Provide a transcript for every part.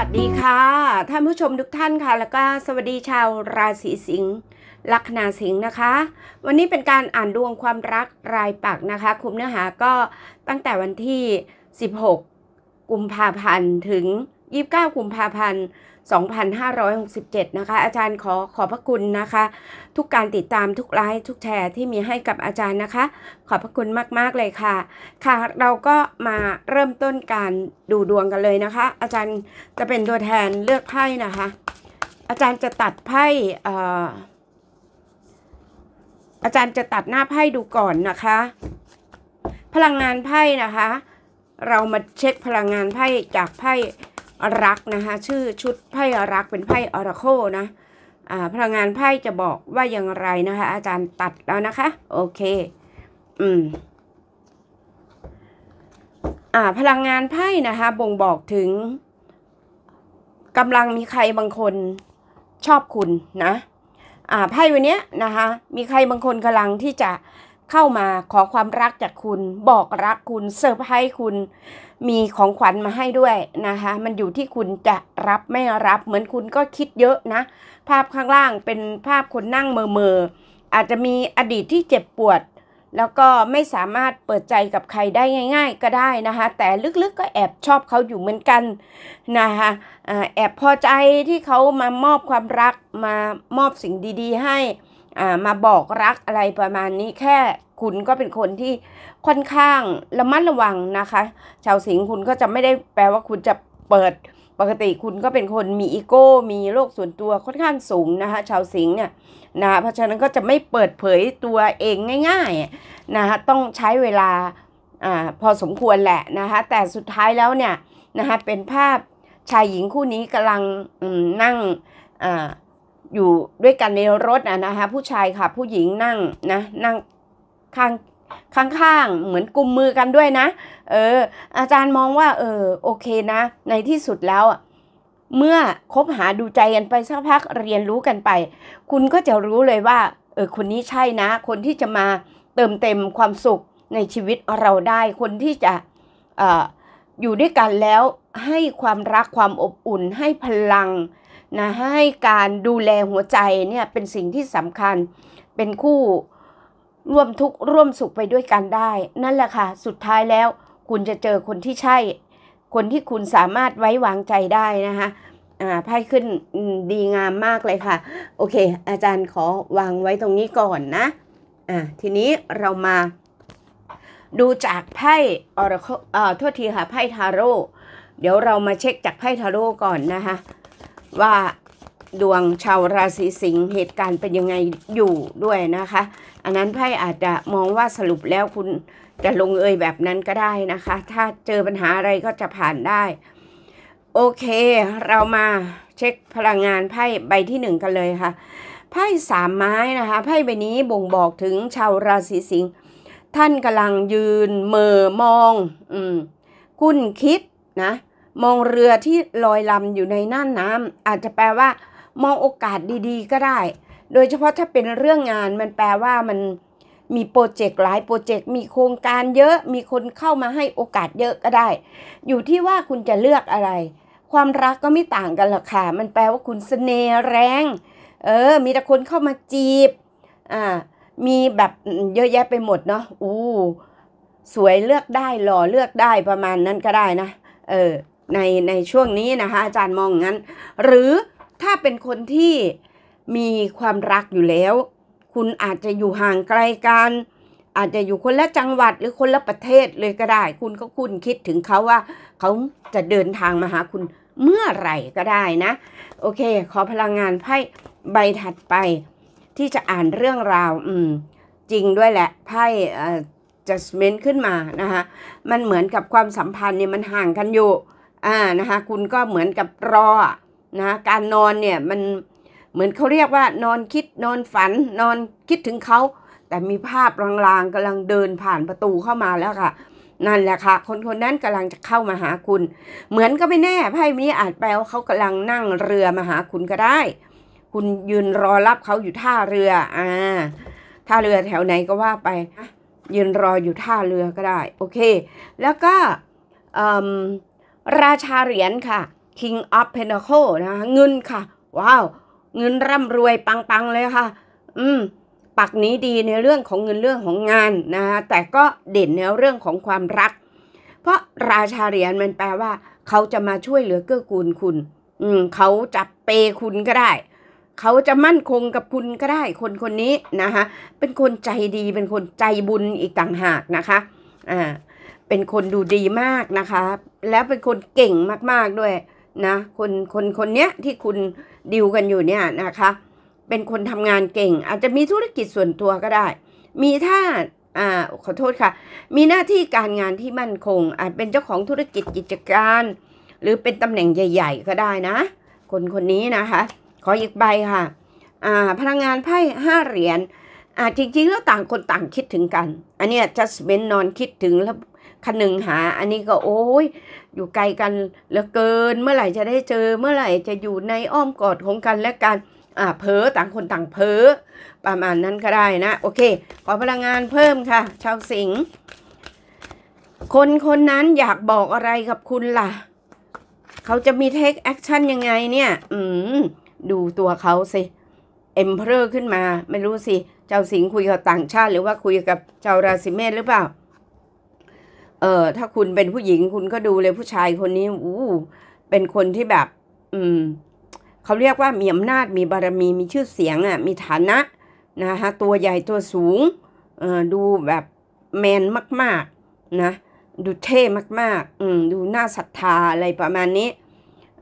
วัสดีค่ะท่านผู้ชมทุกท่านค่ะ แล้วก็สวัสดีชาวราศีสิงห์ลัคนาสิงห์นะคะ วันนี้เป็นการอ่านดวงความรักรายปักนะคะคุมเนื้อหาก็ตั้งแต่วันที่ 16 กุมภาพันธ์ถึง 29 กุมภาพันธ์2567 นะคะอาจารย์ขอขอบพระคุณนะคะ ทุกการติดตามทุกไลค์ทุกแชร์ที่มีให้กับอาจารย์นะคะ ขอบพระคุณมากๆเลยค่ะค่ะเราก็มาเริ่มต้นการดูดวงกันเลยนะคะ อาจารย์จะเป็นตัวแทนเลือกไพ่นะคะ อาจารย์จะตัดไพ่อาจารย์จะตัดหน้าไพ่ดูก่อนนะคะ พลังงานไพ่นะคะ เรามาเช็คพลังงานไพ่จากไพ่รักนะคะชื่อชุดไพ่รักเป็นไพ่ออราโคนะพลังงานไพ่จะบอกว่าอย่างไรนะคะอาจารย์ตัดแล้วนะคะโอเค อืม่าพลังงานไพ่นะคะบ่งบอกถึงกำลังมีใครบางคนชอบคุณนะอ่าไพ่วันนี้นะคะมีใครบางคนกำลังที่จะเข้ามาขอความรักจากคุณ บอกรักคุณเซอร์ไพรส์คุณ มีของขวัญมาให้ด้วยนะคะมันอยู่ที่คุณจะรับไม่รับเหมือนคุณก็คิดเยอะนะภาพข้างล่างเป็นภาพคนนั่งเมอเมออาจจะมีอดีตที่เจ็บปวด แล้วก็ไม่สามารถเปิดใจกับใครได้ง่ายๆ ก็ได้นะคะแต่ลึกๆกก็แอบชอบเขาอยู่เหมือนกันนะคะแอบพอใจที่เขามามอบความรักมามอบสิ่งดี ๆ ให้มาบอกรักอะไรประมาณนี้แค่คุณก็เป็นคนที่ค่อนข้างระมัดระวังนะคะชาวสิงห์คุณก็จะไม่ได้แปลว่าคุณจะเปิดปกติคุณก็เป็นคนมีอีโก้ มีโลกส่วนตัวค่อนข้างสูงนะคะชาวสิงห์เนี่ยนะเพราะฉะนั้นก็จะไม่เปิดเผยตัวเองง่ายๆนะคะต้องใช้เวลา อ่าพอสมควรแหละนะคะแต่สุดท้ายแล้วเนี่ยนะคะเป็นภาพชายหญิงคู่นี้กำลังนั่งอ่าอยู่ด้วยกันในรถนะนะคะผู้ชายค่ะผู้หญิงนั่งนะนั่งข้างข้างๆเหมือนกุมมือกันด้วยนะ เอออาจารย์มองว่าเออโอเคนะ ในที่สุดแล้วเมื่อคบหาดูใจกันไปสักพักเรียนรู้กันไป คุณก็จะรู้เลยว่าเออคนนี้ใช่นะ คนที่จะมาเติมเต็มความสุขในชีวิตเราได้ คนที่จะออยู่ด้วยกันแล้วให้ความรักความอบอุ่นให้พลังนะให้การดูแลหัวใจเนี่ยเป็นสิ่งที่สำคัญเป็นคู่ร่วมทุกข์ร่วมสุขไปด้วยกันได้ นั่นแหละค่ะ สุดท้ายแล้วคุณจะเจอคนที่ใช่ คนที่คุณสามารถไว้วางใจได้นะคะอ่าไพ่ขึ้นดีงามมากเลยค่ะ โอเค อาจารย์ขอวางไว้ตรงนี้ก่อนนะอ่าทีนี้เรามา ดูจากไพ่ออร์่อโทษทีค่ะไพ่ทาโร่เดี๋ยวเรามาเช็คจากไพ่ทาโร่ก่อนนะคะว่าดวงชาวราศีสิงห์เหตุการณ์เป็นยังไงอยู่ด้วยนะคะ อันนั้นไพ่อาจจะมองว่าสรุปแล้วคุณจะลงเอยแบบนั้นก็ได้นะคะ ถ้าเจอปัญหาอะไรก็จะผ่านได้ โอเค เรามาเช็คพลังงานไพ่ใบที่หนึ่งกันเลยค่ะไพ่สามไม้นะคะไพ่ใบนี้บ่งบอกถึงชาวราศีสิงห์ท่านกำลังยืน เมอมอง อืม คุ้นคิดนะมองเรือที่ลอยลำอยู่ในน่านน้ำอาจจะแปลว่า มองโอกาสดี ๆ ก็ได้ โดยเฉพาะถ้าเป็นเรื่องงานมันแปลว่ามันมีโปรเจกต์หลายโปรเจกต์มีโครงการเยอะ มีคนเข้ามาให้โอกาสเยอะก็ได้ อยู่ที่ว่าคุณจะเลือกอะไร ความรักก็ไม่ต่างกันหรอกค่ะมันแปลว่าคุณสเสน่ห์แรง เออ มีแต่คนเข้ามาจีบอ่ามีแบบเยอะแยะไปหมดเนาะอู้สวยเลือกได้ หล่อเลือกได้ประมาณนั้นก็ได้นะ เออในในช่วงนี้นะคะ อาจารย์มองงั้น หรือถ้าเป็นคนที่มีความรักอยู่แล้ว คุณอาจจะอยู่ห่างไกลกัน อาจจะอยู่คนละจังหวัดหรือคนละประเทศเลยก็ได้ คุณก็คุณคิดถึงเขาว่าเขาจะเดินทางมาหาคุณเมื่อไหร่ก็ได้นะ โอเค ขอพลังงานไพ่ใบถัดไป ที่จะอ่านเรื่องราวอืมจริงด้วยแหละไพ่เอ่อ j u d g ขึ้นมานะคะมันเหมือนกับความสัมพันธ์เนี่ยมันห่างกันอยู่อ่านะคะคุณก็เหมือนกับรอนะการนอนเนี่ยมันเหมือนเขาเรียกว่า นอนคิดนอนฝัน นอนคิดถึงเขาแต่มีภาพลางๆกำลังเดินผ่านประตูเข้ามาแล้วค่ะนั่นแหละค่ะ คนคนนั้นกำลังจะเข้ามาหาคุณ เหมือนก็ไม่แน่ไพ่นี้อาจแปลว่าเขากำลังนั่งเรือมาหาคุณก็ได้ คุณยืนรอรับเขาอยู่ท่าเรืออ่าท่าเรือแถวไหนก็ว่าไป ยืนรออยู่ท่าเรือก็ได้โอเค แล้วก็ราชาเหรียญค่ะ King of Pentacle นะคะเงินค่ะ ว้าว เงินร่ำรวยปังๆเลยค่ะ อืม ปักนี้ดีในเรื่องของเงินเรื่องของงานนะคะแต่ก็เด่นในเรื่องของความรัก เพราะราชาเหรียญมันแปลว่า เขาจะมาช่วยเหลือเกื้อกูลคุณ อืม เขาจะเปคุณก็ได้ เขาจะมั่นคงกับคุณก็ได้ คนคนนี้นะคะเป็นคนใจดีเป็นคนใจบุญอีกต่างหากนะคะอ่าเป็นคนดูดีมากนะคะแล้วเป็นคนเก่งมากๆด้วยนะคนคนคนเนี้ยที่คุณดิวกันอยู่เนี่ยนะคะเป็นคนทำงานเก่งอาจจะมีธุรกิจส่วนตัวก็ได้ มีท่าอ่าขอโทษค่ะมีหน้าที่การงานที่มั่นคงอาจเป็นเจ้าของธุรกิจกิจการ หรือเป็นตำแหน่งใหญ่ ๆ ก็ได้นะ คนคนนี้นะคะขออีกใบค่ะอ่าพลังงานไพ่ห้าเหรียญอ่าจริงๆแล้วต่างคนต่างคิดถึงกัน อันเนี้ยจัสเบนนอนคิดถึงแล้วคนึงหาอันนี้ก็โอ้ยอยู่ไกลกันเหลือเกินเมื่อไหร่จะได้เจอเมื่อไหร่จะอยู่ในอ้อมกอดของกันและกัน อ่าเพอต่างคนต่างเพอประมาณนั้นก็ได้นะ โอเค ขอพลังงานเพิ่มค่ะชาวสิงห์คนคนนั้นอยากบอกอะไรกับคุณล่ะ เขาจะมีเทคแอคชั่นยังไงเนี่ย อืมดูตัวเขาสิเอ็มเพอร์ขึ้นมา ไม่รู้สิ เจ้าสิงคุยกับต่างชาติ หรือว่าคุยกับเจ้าราศีเมษหรือเปล่าเออถ้าคุณเป็นผู้หญิงคุณก็ดูเลยผู้ชายคนนี้อู้เป็นคนที่แบบ อืมเขาเรียกว่ามีอำนาจมีบารมีมีชื่อเสียงอะ่ะมีฐานะนะฮะตัวใหญ่ตัวสูงเออดูแบบแมนมากๆนะดูเท่มาก ๆอืมดูน่าศรัทธาอะไรประมาณนี้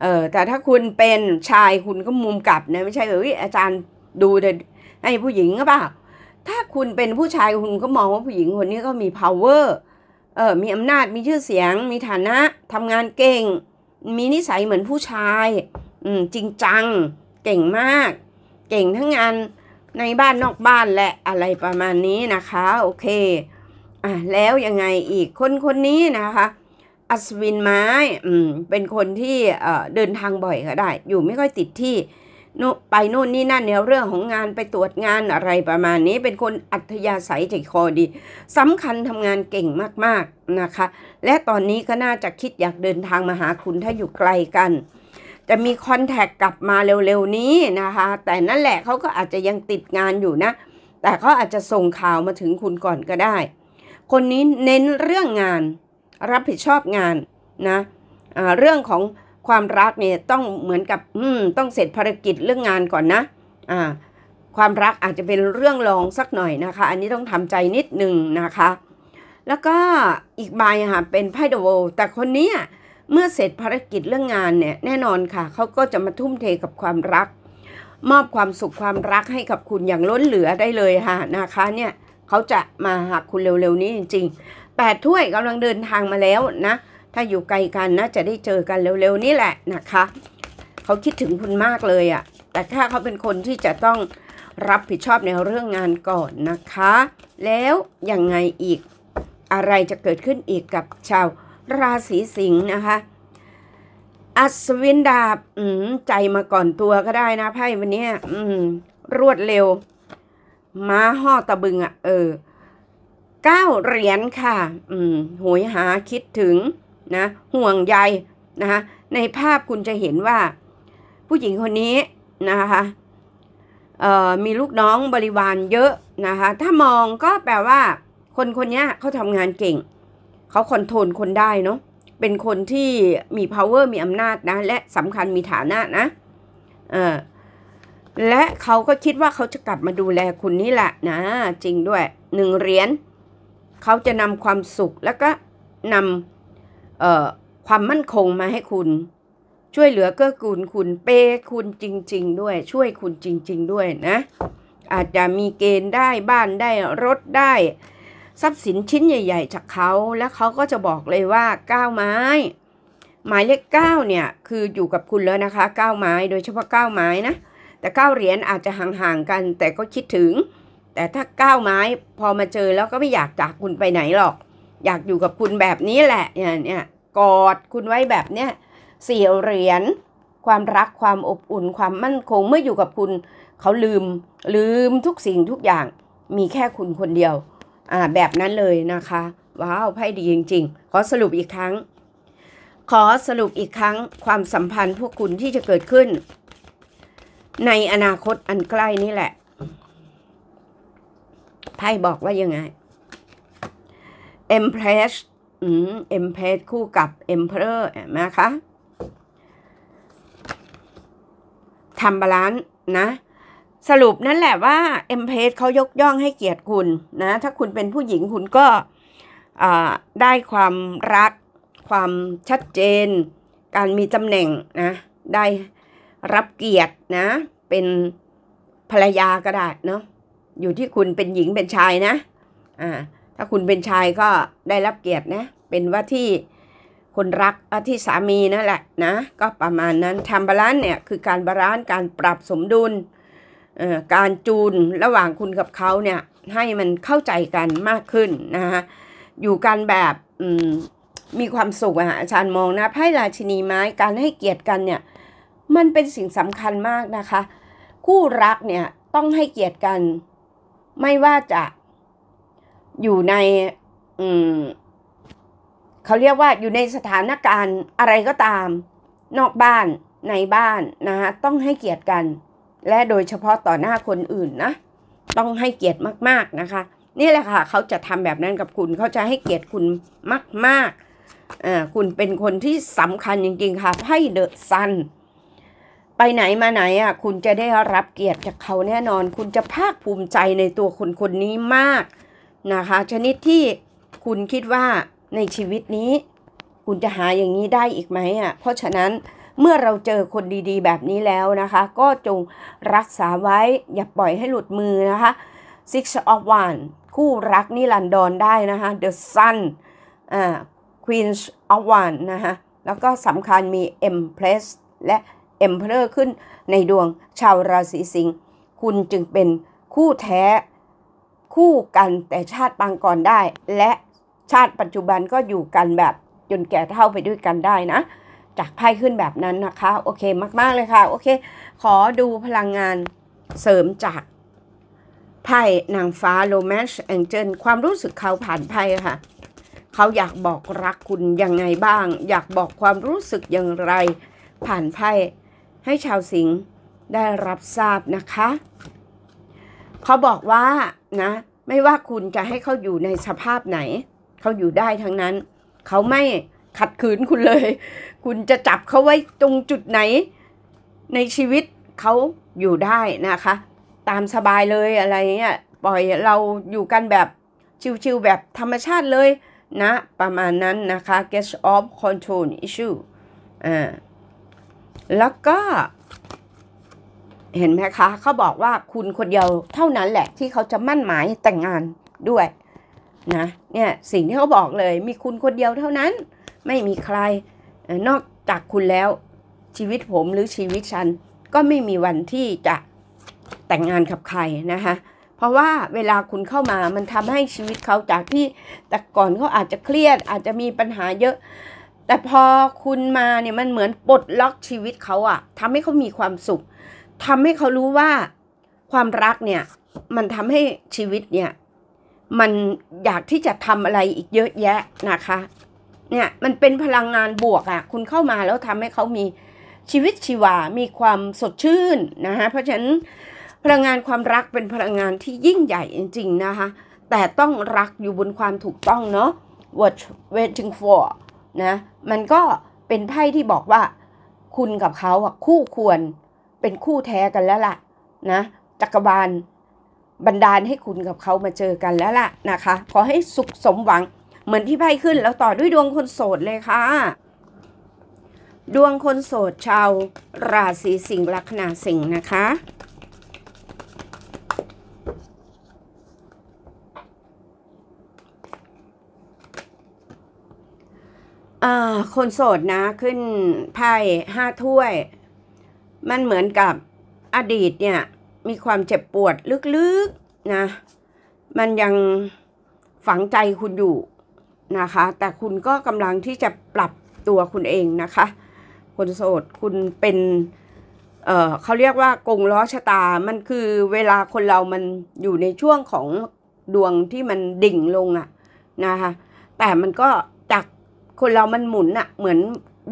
เออแต่ถ้าคุณเป็นชายคุณก็มุมกลับนะไม่ใช่เอออาจารย์ดูแต่ให้ผู้หญิงก็เปล่าถ้าคุณเป็นผู้ชายคุณก็มองว่าผู้หญิงคนนี้ก็มี power เออมีอำนาจมีชื่อเสียง มีฐานะ ทำงานเก่ง มีนิสัยเหมือนผู้ชาย อืม จริงจัง เก่งมาก เก่งทั้งงานในบ้านนอกบ้านและอะไรประมาณนี้นะคะ โอเค อ่ะ แล้วยังไงอีก คนคนนี้นะคะ อัศวินไม้ อืม เป็นคนที่ เอ่อ เดินทางบ่อยก็ได้ อยู่ไม่ค่อยติดที่ไปโน่นนี่ นั่นในเรื่องของงานไปตรวจงานอะไรประมาณนี้ เป็นคนอัธยาศัยใจคอดีสำคัญทำงานเก่งมากๆนะคะ และตอนนี้ก็น่าจะคิดอยากเดินทางมาหาคุณถ้าอยู่ไกลกัน จะมีคอนแทคกลับมาเร็วๆ นี้นะคะ แต่นั่นแหละเขาก็อาจจะยังติดงานอยู่นะ แต่เขาอาจจะส่งข่าวมาถึงคุณก่อนก็ได้ คนนี้เน้นเรื่องงานรับผิดชอบงานนะะเรื่องของความรักเนี่ยต้องเหมือนกับอืมต้องเสร็จภารกิจเรื่องงานก่อนนะอ่าความรักอาจจะเป็นเรื่องรองสักหน่อยนะคะ อันนี้ต้องทำใจนิดหนึ่งนะคะ แล้วก็อีกใบค่ะ เป็นไพ่เดวแต่คนนี้เมื่อเสร็จภารกิจเรื่องงานเนี่ย แน่นอนค่ะเขาก็จะมาทุ่มเทกับความรัก มอบความสุขความรักให้กับคุณอย่างล้นเหลือได้เลยค่ะนะคะ เนี่ยเขาจะมาหาคุณเร็วๆนี้จริงๆแปดถ้วยกำลังเดินทางมาแล้วนะถ้าอยู่ไกลกันนะ จะได้เจอกันเร็วๆ นี่แหละนะคะเขาคิดถึงคุณมากเลยอะ่ะแต่ถ้าเขาเป็นคนที่จะต้องรับผิดชอบในเรื่องงานก่อนนะคะ แล้วยังไงอีกอะไรจะเกิดขึ้นอีกกับชาวราศีสิงห์นะคะอัศวินดาบใจมาก่อนตัวก็ได้นะไพ่วันนี้รวดเร็ว ม้าห่อตะบึงอะ่ะ เออเก้าเหรียญค่ะหวยหาคิดถึงนะห่วงใยนะคะในภาพคุณจะเห็นว่า ผู้หญิงคนนี้นะคะมีลูกน้องบริวารเยอะนะคะถ้ามองก็แปลว่า คนคนนี้เขาทำงานเก่ง เขาคอนโทรลคนได้เนาะเป็นคนที่มี power มีอำนาจนะและสำคัญมีฐานะนะ และเขาก็คิดว่าเขาจะกลับมาดูแลคุณนี่แหละนะจริงด้วย หนึ่งเหรียญเขาจะนำความสุขแล้วก็นำความมั่นคงมาให้คุณ ช่วยเหลือเกื้อกูลคุณเปคุณจริงๆด้วยช่วยคุณจริง ๆด้วยนะ อาจจะมีเกณฑ์ได้บ้านได้รถได้ ทรัพย์สินชิ้นใหญ่ ๆ จากเขาและเขาก็จะบอกเลยว่าก้าวไม้หมายเลขเก้าเนี่ยคืออยู่กับคุณแล้วนะคะก้าวไม้โดยเฉพาะก้าวไม้นะแต่ก้าวเหรียญอาจจะห่างๆกัน แต่ก็คิดถึง แต่ถ้าก้าวไม้พอมาเจอแล้วก็ไม่อยากจากคุณไปไหนหรอกอยากอยู่กับคุณแบบนี้แหละเนี่ยกอดคุณไว้แบบเนี้ยสี่เหรียญความรักความอบอุ่น ความมั่นคงเมื่ออยู่กับคุณเขาลืมลืมทุกสิ่งทุกอย่างมีแค่คุณคนเดียวอ่าแบบนั้นเลยนะคะว้าว ไพ่ดีจริงๆขอสรุปอีกครั้ง ขอสรุปอีกครั้งความสัมพันธ์พวกคุณที่จะเกิดขึ้น ในอนาคตอันใกล้นี่แหละ ไพ่บอกว่ายังไง Empress อืมเอ็มเพสคู่กับเอ็มเพอร์นมคะทำบาลานซ์นะ สรุปนั่นแหละว่า เอ็มเพสเขายกย่องให้เกียรติคุณนะ ถ้าคุณเป็นผู้หญิงคุณก็ได้ความรัก ความชัดเจน การมีตำแหน่งนะ ได้รับเกียรตินะ เป็นภรรยาก็ได้เนาะอยู่ที่คุณเป็นหญิงเป็นชายนะอ่าถ้าคุณเป็นชายก็ได้รับเกียรตินะเป็นว่าที่คนรักว่าที่สามีนั่นแหละนะ ก็ประมาณนั้นทำบาลานซ์เนี่ยคือการบาลานซ์การปรับสมดุล การจูนระหว่างคุณกับเขาเนี่ยให้มันเข้าใจกันมากขึ้นนะคะอยู่กันแบบมีความสุขอะอาจารย์มองนะไพ่ราชินีไม้การให้เกียรติกันเนี่ยมันเป็นสิ่งสำคัญมากนะคะ คู่รักเนี่ยต้องให้เกียรติกันไม่ว่าจะอยู่ในเขาเรียกว่าอยู่ในสถานการณ์อะไรก็ตาม นอกบ้านในบ้านนะคะต้องให้เกียรติกัน และโดยเฉพาะต่อหน้าคนอื่นนะ ต้องให้เกียรติมากๆนะคะนี่แหละค่ะเขาจะทำแบบนั้นกับคุณเขาจะให้เกียรติคุณมากๆอ่าคุณเป็นคนที่สำคัญจริง ๆค่ะให้เดอะซันไปไหนมาไหนอ่ะคุณจะได้รับเกียรติจากเขาแน่นอน คุณจะภาคภูมิใจในตัวคนคนนี้มากนะคะชนิดที่คุณคิดว่าในชีวิตนี้คุณจะหาอย่างนี้ได้อีกไหมอ่ะเพราะฉะนั้นเมื่อเราเจอคนดีๆแบบนี้แล้วนะคะก็จงรักษาไว้อย่าปล่อยให้หลุดมือนะคะ Six of One คู่รักนิรันดรได้นะคะ The Sun อ่า Queen of One นะคะแล้วก็สำคัญมี Empress และ Emperor ขึ้นในดวงชาวราศีสิงห์คุณจึงเป็นคู่แท้คู่กันแต่ชาติปางก่อนได้ และชาติปัจจุบันก็อยู่กันแบบจนแก่เท่าไปด้วยกันได้นะ จากไพ่ขึ้นแบบนั้นนะคะ โอเคมาก ๆ เลยค่ะ โอเค ขอดูพลังงานเสริมจากไพ่นางฟ้าโรแมนต์แองเจิลความรู้สึกเขาผ่านไพ่ค่ะ เขาอยากบอกรักคุณยังไงบ้าง อยากบอกความรู้สึกอย่างไร ผ่านไพ่ให้ชาวสิงห์ได้รับทราบนะคะเขาบอกว่านะไม่ว่าคุณจะให้เขาอยู่ในสภาพไหน เขาอยู่ได้ทั้งนั้น เขาไม่ขัดขืนคุณเลย คุณจะจับเขาไว้ตรงจุดไหน ในชีวิตเขาอยู่ได้นะคะ ตามสบายเลยอะไรเงี้ยปล่อยเราอยู่กันแบบชิวๆแบบธรรมชาติเลยนะ ประมาณนั้นนะคะ get off control issue อ่าแล้วก็เห็นไหมคะ เขาบอกว่าคุณคนเดียวเท่านั้นแหละที่เขาจะมั่นหมายแต่งงานด้วยนะเนี่ยสิ่งที่เขาบอกเลยมีคุณคนเดียวเท่านั้นไม่มีใครนอกจากคุณแล้วชีวิตผมหรือชีวิตฉัน ก็ไม่มีวันที่จะแต่งงานกับใครนะคะเพราะว่าเวลาคุณเข้ามามันทำให้ชีวิตเขาจากที่แต่ก่อนเขาอาจจะเครียด อาจจะมีปัญหาเยอะ แต่พอคุณมาเนี่ยมันเหมือนปลดล็อกชีวิตเขาอะทำให้เขามีความสุขทำให้เขารู้ว่าความรักเนี่ยมันทำให้ชีวิตเนี่ยมันอยากที่จะทำอะไรอีกเยอะแยะนะคะเนี่ยมันเป็นพลังงานบวกอะ่ะคุณเข้ามาแล้วทำให้เขามีชีวิตชีวา มีความสดชื่นนะคะเพราะฉะนั้นพลังงานความรักเป็นพลังงานที่ยิ่งใหญ่จริงๆนะคะแต่ต้องรักอยู่บนความถูกต้องเนาะ w a t c h waiting for นะมันก็เป็นไพ่ที่บอกว่า คุณกับเขาคู่ควรเป็นคู่แท้กันแล้วล่ะนะจักรบาลบันดาลให้คุณกับเขามาเจอกันแล้วล่ะนะคะขอให้สุขสมหวังเหมือนที่ไพ่ขึ้นแล้วต่อด้วยดวงคนโสดเลยค่ะ ดวงคนโสดชาวราศีสิงห์ลัคนาสิงห์นะคะ คนโสดนะขึ้นไพ่ห้าถ้วยมันเหมือนกับอดีตเนี่ยมีความเจ็บปวดลึกๆนะมันยังฝังใจคุณอยู่นะคะ แต่คุณก็กำลังที่จะปรับตัวคุณเองนะคะ คนโสดคุณเป็นเเขาเรียกว่ากงล้อชะตา มันคือเวลาคนเรามันอยู่ในช่วงของดวงที่มันดิ่งลงอะนะคะแต่มันก็จากคนเรามันหมุนอะเหมือน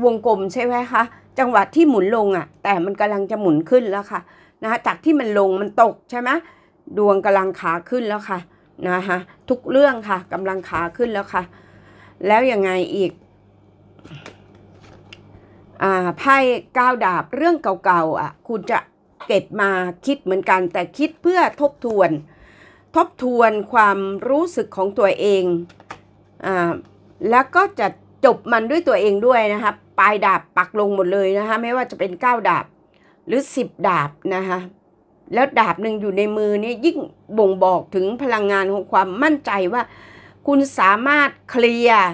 วงกลมใช่ไหมคะจังหวะที่หมุนลงอะ่ะแต่มันกำลังจะหมุนขึ้นแล้วค่ะนะคะจากที่มันลงมันตกใช่ไหมดวงกำลังขาขึ้นแล้วค่ะนะคะทุกเรื่องค่ะกำลังขาขึ้นแล้วค่ะ แล้วยังไงอีกอ่าไพ่ก้าวดาบเรื่องเก่าๆอ่ะคุณจะเก็บมาคิดเหมือนกัน แต่คิดเพื่อทบทวน ทบทวนความรู้สึกของตัวเองอ่าแล้วก็จะจบมันด้วยตัวเองด้วยนะคะปลายดาบปักลงหมดเลยนะคะ ไม่ว่าจะเป็นเก้าดาบหรือสิบดาบนะคะ แล้วดาบหนึ่งอยู่ในมือนี่ยิ่งบ่งบอกถึงพลังงานของความมั่นใจว่า คุณสามารถเคลียร์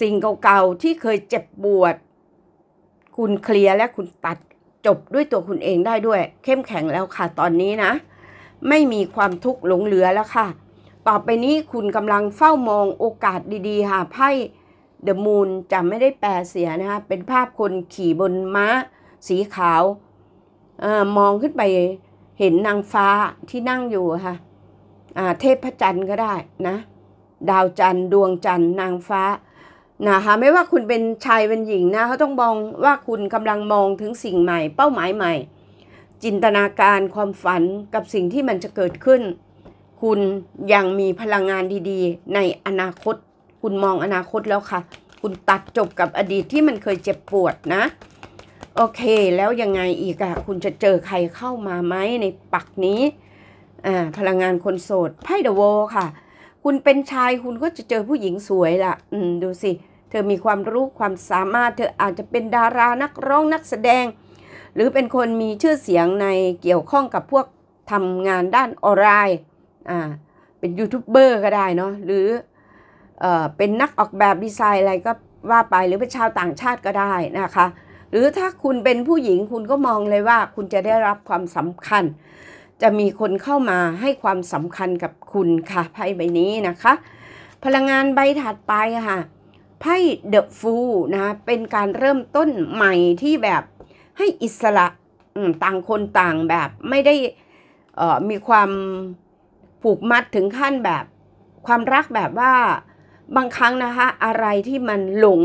สิ่งเก่าๆที่เคยเจ็บปวด คุณเคลียร์และคุณตัดจบด้วยตัวคุณเองได้ด้วย เข้มแข็งแล้วค่ะ ตอนนี้นะไม่มีความทุกข์หลงเหลือแล้วค่ะ ต่อไปนี้คุณกำลังเฝ้ามองโอกาสดีๆหาไพ่เดอะมูนจะไม่ได้แปลเสียนะคะเป็นภาพคนขี่บนม้าสีขาวอมองขึ้นไปเห็นนางฟ้าที่นั่งอยู่ค่ะเทพจันทร์ก็ได้นะ ดาวจันทร์ดวงจันทร์นางฟ้านะคะไม่ว่าคุณเป็นชายเป็นหญิงนะเขาต้องมองว่าคุณกำลังมองถึงสิ่งใหม่ เป้าหมายใหม่ จินตนาการความฝันกับสิ่งที่มันจะเกิดขึ้น คุณยังมีพลังงานดีๆ ในอนาคตคุณมองอนาคตแล้วค่ะ คุณตัดจบกับอดีตที่มันเคยเจ็บปวดนะ โอเค แล้วยังไงอีกอะคุณจะเจอใครเข้ามาไหมในปักนี้ อ่า พลังงานคนโสด ไพ่เดอะโวค่ะ คุณเป็นชายคุณก็จะเจอผู้หญิงสวยละอืม ดูสิ เธอมีความรู้ความสามารถ เธออาจจะเป็นดารานักร้องนักแสดง หรือเป็นคนมีชื่อเสียงในเกี่ยวข้องกับพวกทำงานด้านออนไลน์ อ่า เป็นยูทูบเบอร์ก็ได้เนาะ หรือเป็นนักออกแบบดีไซน์อะไรก็ว่าไปหรือเป็นชาวต่างชาติก็ได้นะคะ หรือถ้าคุณเป็นผู้หญิงคุณก็มองเลยว่าคุณจะได้รับความสำคัญ จะมีคนเข้ามาให้ความสำคัญกับคุณค่ะไพ่ใบนี้นะคะ พลังงานใบถัดไปค่ะไพ่เดอะฟูนะเป็นการเริ่มต้นใหม่ที่แบบให้อิสระต่างคนต่างแบบ ไม่ได้มีความผูกมัดถึงขั้นแบบความรักแบบว่าบางครั้งนะคะ อะไรที่มันหลง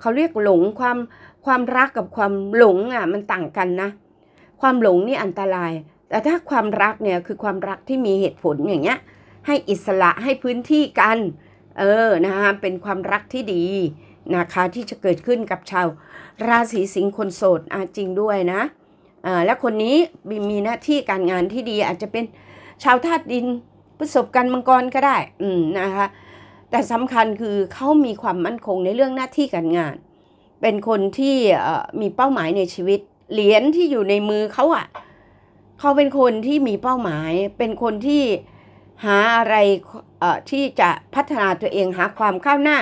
เขาเรียกหลงความความรักกับความหลงอ่ะมันต่างกันนะ ความหลงนี่อันตราย แต่ถ้าความรักเนี่ยคือความรักที่มีเหตุผลอย่างเงี้ยให้อิสระให้พื้นที่กันเออนะคะเป็นความรักที่ดีนะคะ ที่จะเกิดขึ้นกับชาวราศีสิงห์คนโสดอาจริงด้วยนะและคนนี้มีมีหน้าที่การงานที่ดีอาจจะเป็นชาวธาตุดินประสบการณ์มังกรก็ได้ อืมนะคะแต่สำคัญคือเขามีความมั่นคงในเรื่องหน้าที่การงาน เป็นคนที่มีเป้าหมายในชีวิต เหรียญที่อยู่ในมือเขาอะ่ะเขาเป็นคนที่มีเป้าหมาย เป็นคนที่หาอะไรที่จะพัฒนาตัวเองหา ความก้าวหน้า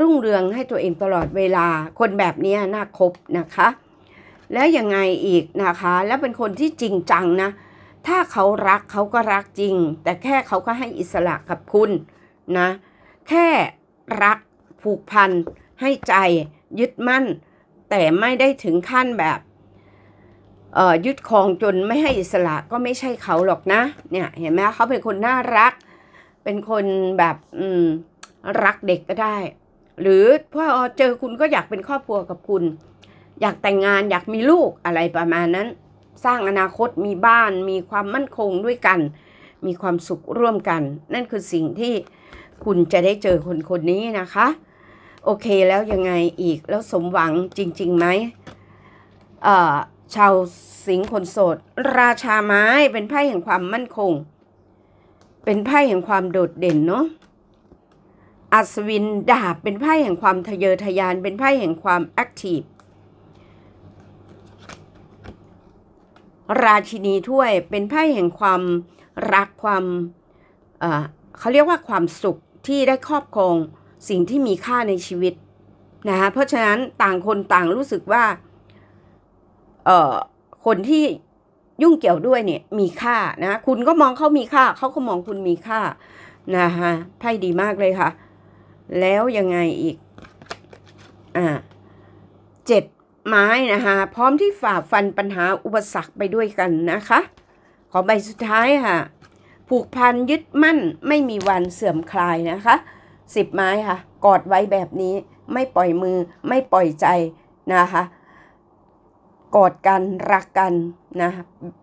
รุ่งเรืองให้ตัวเองตลอดเวลา คนแบบนี้น่าคบนะคะ แล้วยังไงอีกนะคะ แล้วเป็นคนที่จริงจังนะ ถ้าเขารักเขาก็รักจริง แต่แค่เขาก็ให้อิสระกับคุณนะแค่รักผูกพันให้ใจยึดมั่น แต่ไม่ได้ถึงขั้นแบบยึดครองจนไม่ให้อิสระก็ไม่ใช่เขาหรอกนะเนี่ยเห็นไหมเขาเป็นคนน่ารักเป็นคนแบบรักเด็กก็ได้ หรือพอเจอคุณก็อยากเป็นครอบครัวกับคุณ อยากแต่งงานอยากมีลูกอะไรประมาณนั้น สร้างอนาคตมีบ้านมีความมั่นคงด้วยกัน มีความสุขร่วมกัน นั่นคือสิ่งที่คุณจะได้เจอคนคนนี้นะคะ โอเคแล้วยังไงอีกแล้วสมหวังจริง ๆไหมชาวสิงคนโสดราชาไม้เป็นไพ่แห่งความมั่นคง เป็นไพ่แห่งความโดดเด่นเนาะอัศวินดาบเป็นไพ่แห่งความทะเยอทะยาน เป็นไพ่แห่งความแอคทีฟราชินีถ้วยเป็นไพ่แห่งความรักความเขาเรียกว่าความสุขที่ได้ครอบครองสิ่งที่มีค่าในชีวิตนะฮะเพราะฉะนั้นต่างคนต่างรู้สึกว่าเอ่อคนที่ยุ่งเกี่ยวด้วยเนี่ยมีค่านะ คุณก็มองเขามีค่า เขาก็มองคุณมีค่านะฮะไพ่ดีมากเลยค่ะ แล้วยังไงอีกอ่าเจ็ดไม้นะฮะพร้อมที่ฝ่าฟันปัญหา อุปสรรคไปด้วยกันนะคะ ขอใบสุดท้ายค่ะผูกพันยึดมั่นไม่มีวันเสื่อมคลายนะคะสิบไม้ค่ะ กอดไว้แบบนี้ไม่ปล่อยมือไม่ปล่อยใจนะคะ กอดกันรักกันนะ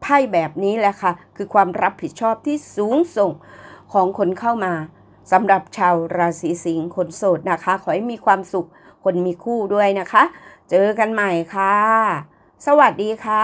ไพ่แบบนี้แหละค่ะคือความรับผิดชอบที่สูงส่งของคนเข้ามาสำหรับชาวราศีสิงห์คนโสดนะคะ ขอให้มีความสุขคนมีคู่ด้วยนะคะ เจอกันใหม่ค่ะ สวัสดีค่ะ